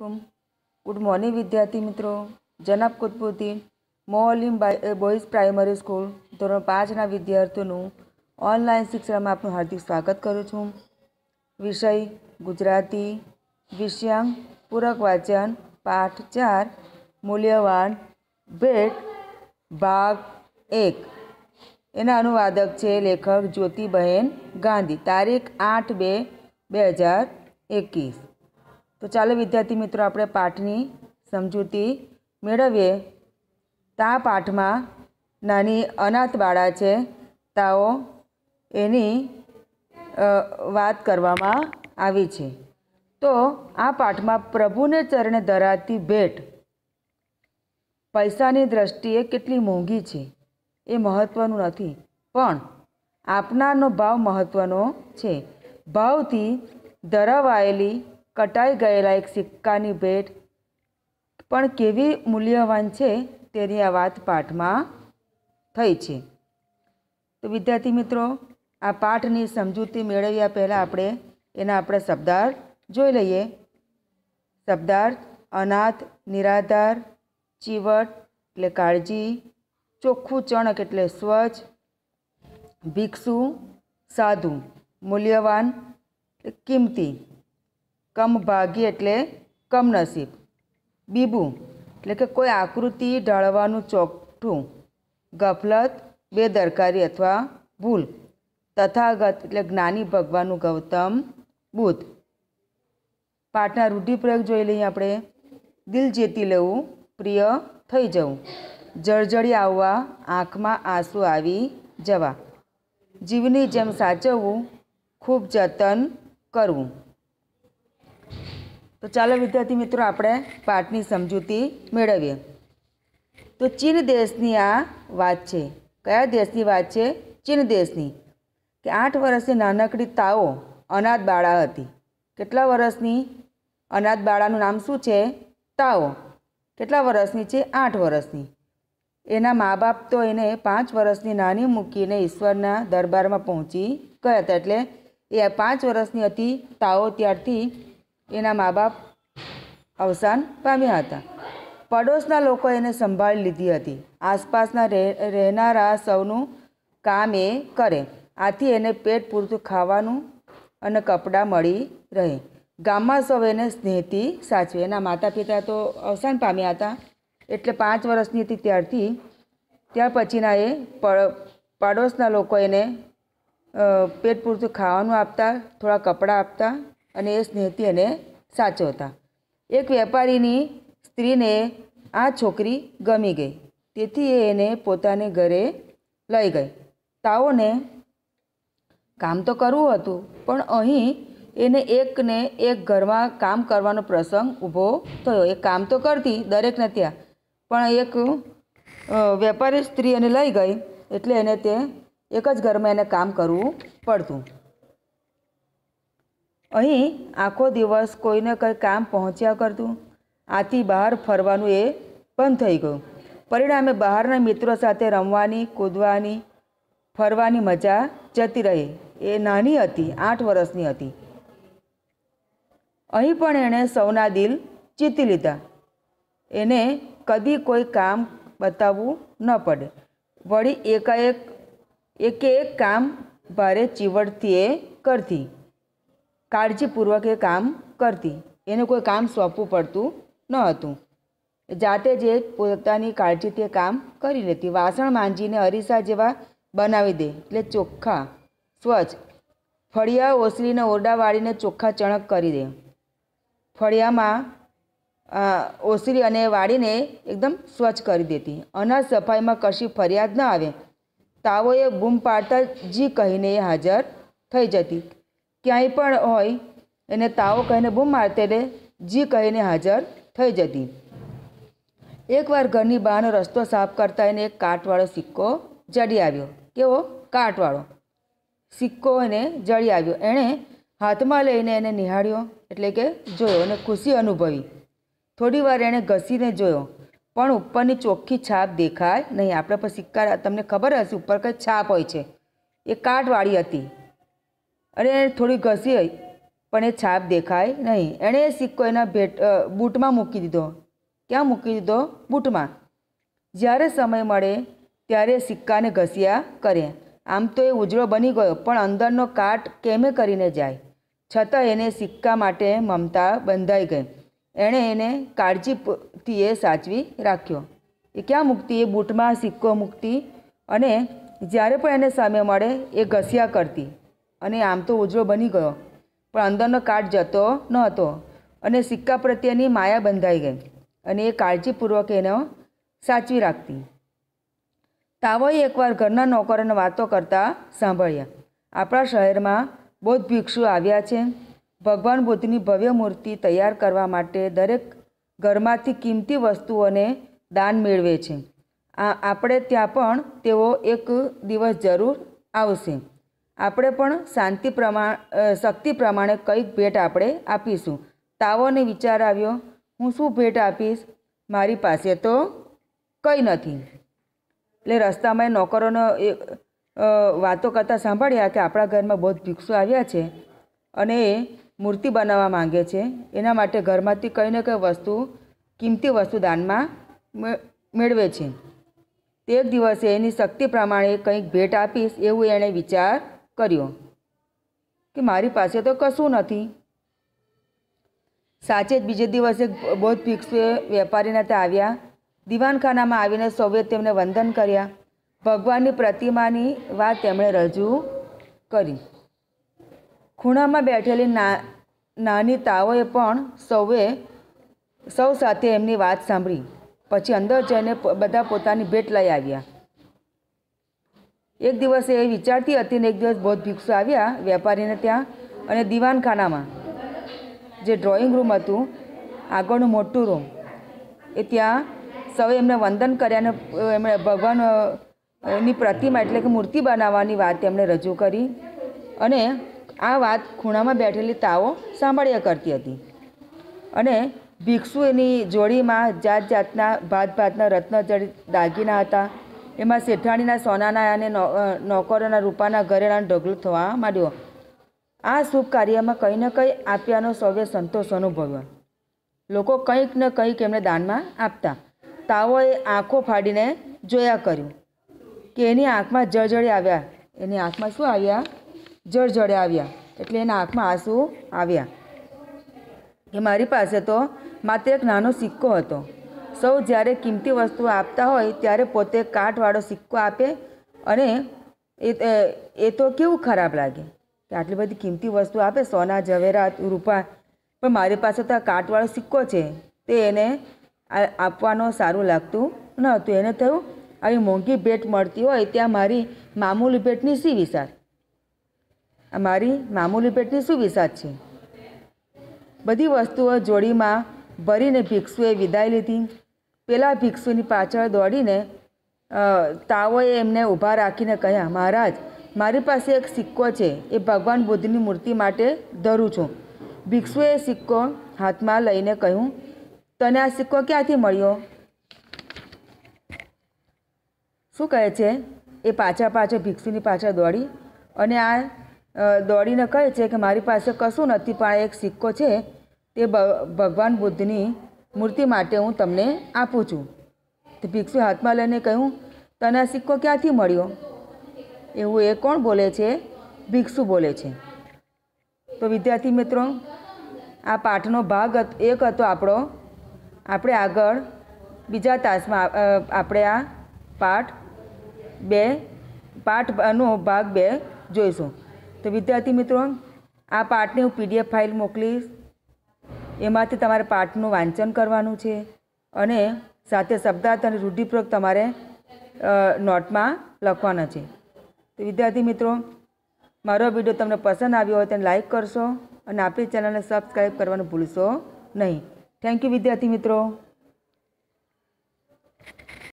અલૈકુમ good morning વિદ્યાર્થી મિત્રો જનાબ Qutbuddin Molim boys primary school ધોરણ પાંચના વિદ્યાર્થીઓનું ઓનલાઈન શિક્ષણમાં આપનું હાર્દિક સ્વાગત કરું છું વિષય ગુજરાતી વિષયાંક પૂરક વાંચન પાઠ ચાર મૂલ્યવાન ભેટ ભાગ એક એના અનુવાદક છે લેખક જ્યોતિબહેન ગાંધી તારીખ આઠ બે બે હજાર એકવીસ તો ચાલો વિદ્યાર્થી મિત્રો આપણે પાઠની સમજૂતી મેળવીએ તા પાઠમાં નાની અનાથ બાળા છે તાઓ એની વાત કરવામાં આવી છે તો આ પાઠમાં પ્રભુને ચરણે ધરાતી ભેટ પૈસાની દ્રષ્ટિએ કેટલી મોંઘી છે એ મહત્ત્વનું નથી પણ આપનારનો ભાવ મહત્ત્વનો છે ભાવથી ધરાવાયેલી કટાઈ ગયેલા એક સિક્કાની ભેટ પણ કેવી મૂલ્યવાન છે તેની આ વાત પાઠમાં થઈ છે તો વિદ્યાર્થી મિત્રો આ પાઠની સમજૂતી મેળવ્યા પહેલાં આપણે એના આપણે શબ્દાર્થ જોઈ લઈએ શબ્દાર્થ અનાથ નિરાધાર ચીવટ એટલે કાળજી ચોખ્ખું ચણક એટલે સ્વચ્છ ભિક્ષુ સાધુ મૂલ્યવાન કિંમતી કમ કમભાગી એટલે કમનસીબ બીબું એટલે કે કોઈ આકૃતિ ઢાળવાનું ચોકઠું ગફલત બેદરકારી અથવા ભૂલ તથાગત એટલે જ્ઞાની ભગવાનનું ગૌતમ બુદ્ધ પાઠના રૂઢિપ્રયોગ જોઈ લઈએ આપણે દિલ જીતી લેવું પ્રિય થઈ જવું જળજળી આવવા આંખમાં આંસુ આવી જવા જીવની જેમ સાચવવું ખૂબ જતન કરવું તો ચાલો વિદ્યાર્થી મિત્રો આપણે પાઠની સમજૂતી મેળવીએ તો ચીન દેશની આ વાત છે કયા દેશની વાત છે ચીન દેશની કે આઠ વર્ષની નાનકડી તાઓ અનાથ બાળા હતી કેટલા વર્ષની અનાથ બાળાનું નામ શું છે તાઓ કેટલા વર્ષની છે આઠ વર્ષની એના મા બાપ તો એને પાંચ વર્ષની નાની મૂકીને ઈશ્વરના દરબારમાં પહોંચી ગયા હતા એટલે એ પાંચ વર્ષની હતી તાઓ ત્યારથી એના મા બાપ અવસાન પામ્યા હતા પડોશના લોકો એને સંભાળી લીધી હતી આસપાસના રહેનારા સૌનું કામ એ કરે આથી એને પેટ પૂરતું ખાવાનું અને કપડાં મળી રહે ગામમાં સૌ એને સ્નેહથી સાચવે એના માતા પિતા તો અવસાન પામ્યા હતા એટલે પાંચ વર્ષની હતી ત્યારથી ત્યાર પછીના એ પડોશના લોકો એને પેટ પૂરતું ખાવાનું આપતા થોડા કપડાં આપતા અને એ સ્નેહતી એને સાચવતા એક વેપારીની સ્ત્રીને આ છોકરી ગમી ગઈ તેથી એ એને પોતાને ઘરે લઈ ગઈ તાઓને કામ તો કરવું હતું પણ અહીં એને એકને એક ઘરમાં કામ કરવાનો પ્રસંગ ઊભો થયો એ કામ તો કરતી દરેકને ત્યાં પણ એક વેપારી સ્ત્રી એને લઈ ગઈ એટલે એને તે એક જ ઘરમાં એને કામ કરવું પડતું અહીં આખો દિવસ કોઈને કંઈ કામ પહોંચ્યા કરતું આથી બહાર ફરવાનું એ બંધ થઈ ગયું પરિણામે બહારના મિત્રો સાથે રમવાની કૂદવાની ફરવાની મજા જતી રહી એ નાની હતી આઠ વર્ષની હતી અહીં પણ એણે સૌના દિલ જીતી લીધા એને કદી કોઈ કામ બતાવવું ન પડે વળી એકાએક એકે એક કામ ભારે ચીવડથી એ કરતી કાળજીપૂર્વક એ કામ કરતી એને કોઈ કામ સોંપવું પડતું ન હતું જાતે જે પોતાની કાળજી તે કામ કરી લેતી વાસણ માંજીને અરીસા જેવા બનાવી દે એટલે ચોખ્ખા સ્વચ્છ ફળિયા ઓસરીને ઓરડા વાળીને ચોખ્ખા ચણક કરી દે ફળિયામાં ઓસરી અને વાળીને એકદમ સ્વચ્છ કરી દેતી અનાજ સફાઈમાં કશી ફરિયાદ ન આવે તાવોએ બૂમ પાડતા જી કહીને એ હાજર થઈ જતી ક્યાંય પણ હોય એને તાવો કહીને બૂમ મારતે જી કહીને હાજર થઈ જતી એકવાર ઘરની બહારનો રસ્તો સાફ કરતા એને એક કાટવાળો સિક્કો જડી આવ્યો કેવો કાટવાળો સિક્કો એને જડી આવ્યો એણે હાથમાં લઈને એને નિહાળ્યો એટલે કે જોયો અને ખુશી અનુભવી થોડીવાર એણે ઘસીને જોયો પણ ઉપરની ચોખ્ખી છાપ દેખાય નહીં આપણે પણ સિક્કા તમને ખબર હશે ઉપર કંઈ છાપ હોય છે એ કાટવાળી હતી અને થોડી ઘસી હોય પણ એ છાપ દેખાય નહીં એણે એ સિક્કો એના ભેટ બૂટમાં મૂકી દીધો ક્યાં મૂકી દીધો બૂટમાં જ્યારે સમય મળે ત્યારે સિક્કાને ઘસ્યા કરે આમ તો એ ઉજળો બની ગયો પણ અંદરનો કાટ કેમે કરીને જાય છતાં એને સિક્કા માટે મમતા બંધાઈ ગઈ એણે એને કાળજીથી એ સાચવી રાખ્યો એ ક્યાં મૂકતી એ બૂટમાં સિક્કો મૂકતી અને જ્યારે પણ એને સામે મળે એ ઘસ્યા કરતી અને આમ તો ઉજળો બની ગયો પણ અંદરનો કાર્ડ જતો ન હતો અને સિક્કા પ્રત્યેની માયા બંધાઈ ગઈ અને એ કાળજીપૂર્વક એનો સાચવી રાખતી તાવોએ એકવાર ઘરના નોકરોને વાતો કરતાં સાંભળ્યા આપણા શહેરમાં બૌદ્ધ ભિક્ષુ આવ્યા છે ભગવાન બુદ્ધની ભવ્ય મૂર્તિ તૈયાર કરવા માટે દરેક ઘરમાંથી કિંમતી વસ્તુઓને દાન મેળવે છે આ આપણે ત્યાં પણ તેઓ એક દિવસ જરૂર આવશે આપણે પણ શાંતિ પ્રમાણ શક્તિ પ્રમાણે કંઈક ભેટ આપણે આપીશું તાવોને વિચાર આવ્યો હું શું ભેટ આપીશ મારી પાસે તો કંઈ નથી એટલે રસ્તામાં એ નોકરોનો એ વાતો કરતાં સાંભળ્યા કે આપણા ઘરમાં બૌદ્ધ ભિક્ષુ આવ્યા છે અને એ મૂર્તિ બનાવવા માંગે છે એના માટે ઘરમાંથી કંઈ ને કંઈ વસ્તુ કિંમતી વસ્તુ દાનમાં મેળવે છે તે દિવસે એની શક્તિ પ્રમાણે કંઈક ભેટ આપીશ એવું એણે વિચાર કર્યો કે મારી પાસે તો કશું નથી સાચે જ બીજે દિવસે બૌદ્ધ ભિક્ષુએ વેપારીના ત્યાં આવ્યા દીવાનખાનામાં આવીને સૌએ તેમને વંદન કર્યા ભગવાનની પ્રતિમાની વાત તેમણે રજૂ કરી ખૂણામાં બેઠેલી નાની તાઓએ પણ સૌએ સૌ સાથે એમની વાત સાંભળી પછી અંદર જઈને બધા પોતાની ભેટ લઈ આવ્યા એક દિવસ એ વિચારતી હતી ને એક દિવસ બૌદ્ધ ભિક્ષુ આવ્યા વેપારીને ત્યાં અને દીવાનખાનામાં જે ડ્રોઈંગ રૂમ હતું આગળનું મોટું રૂમ એ ત્યાં સૌએ એમણે વંદન કર્યા અને એમણે ભગવાન ની પ્રતિમા એટલે કે મૂર્તિ બનાવવાની વાત એમણે રજૂ કરી અને આ વાત ખૂણામાં બેઠેલી તાઓ સાંભળ્યા કરતી હતી અને ભિક્ષુ એની જોડીમાં જાત જાતના ભાત ભાતના રત્નજડિત દાગીના હતા એમાં શેઠાણીના સોનાના અને નોકરોના રૂપાના ઘરેણાનો ઢગલો થવા માંડ્યો આ શુભ કાર્યમાં કંઈ ને કંઈ આપ્યાનો સૌએ સંતોષ અનુભવ્યો લોકો કંઈક ને કંઈક એમને દાનમાં આપતા તાવોએ આંખો ફાડીને જોયા કર્યું કે એની આંખમાં જળજળે આવ્યા એની આંખમાં શું આવ્યા જળજળે આવ્યા એટલે એના આંખમાં આંસુ આવ્યા કે મારી પાસે તો માત્ર એક નાનો સિક્કો હતો સૌ જ્યારે કિંમતી વસ્તુ આપતા હોય ત્યારે પોતે કાંઠવાળો સિક્કો આપે અને એ તો કેવું ખરાબ લાગે કે આટલી બધી કિંમતી વસ્તુ આપે સોના જવેરાત રૂપા પણ મારી પાસે તો આ કાંઠવાળો સિક્કો છે તે એને આપવાનો સારું લાગતું ન હતું એને થયું આવી મોંઘી ભેટ મળતી હોય ત્યાં મારી મામૂલી ભેટની શી વિસાર મારી મામૂલી ભેટની શું વિસાર છે બધી વસ્તુઓ જોડીમાં ભરીને ભિક્ષુએ વિદાય લીધી પેલા ભિક્ષુની પાછળ દોડીને તાવોએ એમને ઊભા રાખીને કહ્યા મહારાજ મારી પાસે એક સિક્કો છે એ ભગવાન બુદ્ધની મૂર્તિ માટે ધરું છું ભિક્ષુએ સિક્કો હાથમાં લઈને કહ્યું તને આ સિક્કો ક્યાંથી મળ્યો શું કહે છે એ પાછા પાછા ભિક્ષુની પાછળ દોડી અને આ દોડીને કહે છે કે મારી પાસે કશું નથી પણ એક સિક્કો છે તે ભગવાન બુદ્ધની મૂર્તિ માટે હું તમને આપું છું તો ભિક્ષુ હાથમાં લઈને કહ્યું તને સિક્કો ક્યાંથી મળ્યો એવું એ કોણ બોલે છે ભિક્ષુ બોલે છે તો વિદ્યાર્થી મિત્રો આ પાઠનો ભાગ એક હતો આપણો આપણે આગળ બીજા તાસમાં આપણે આ પાઠ બે પાઠનો ભાગ બે જોઈશું તો વિદ્યાર્થી મિત્રો આ પાઠને હું પીડીએફ ફાઇલ મોકલીશ એમાંથી તમારે પાઠનું વાંચન કરવાનું છે અને સાથે શબ્દાર્થ અને રૂઢિપ્રોગ તમારે નોટમાં લખવાના છે તો વિદ્યાર્થી મિત્રો મારો વિડીયો તમને પસંદ આવ્યો હોય તેને લાઇક કરશો અને આપણી ચેનલને સબસ્ક્રાઈબ કરવાનું ભૂલશો નહીં થેન્ક યુ વિદ્યાર્થી મિત્રો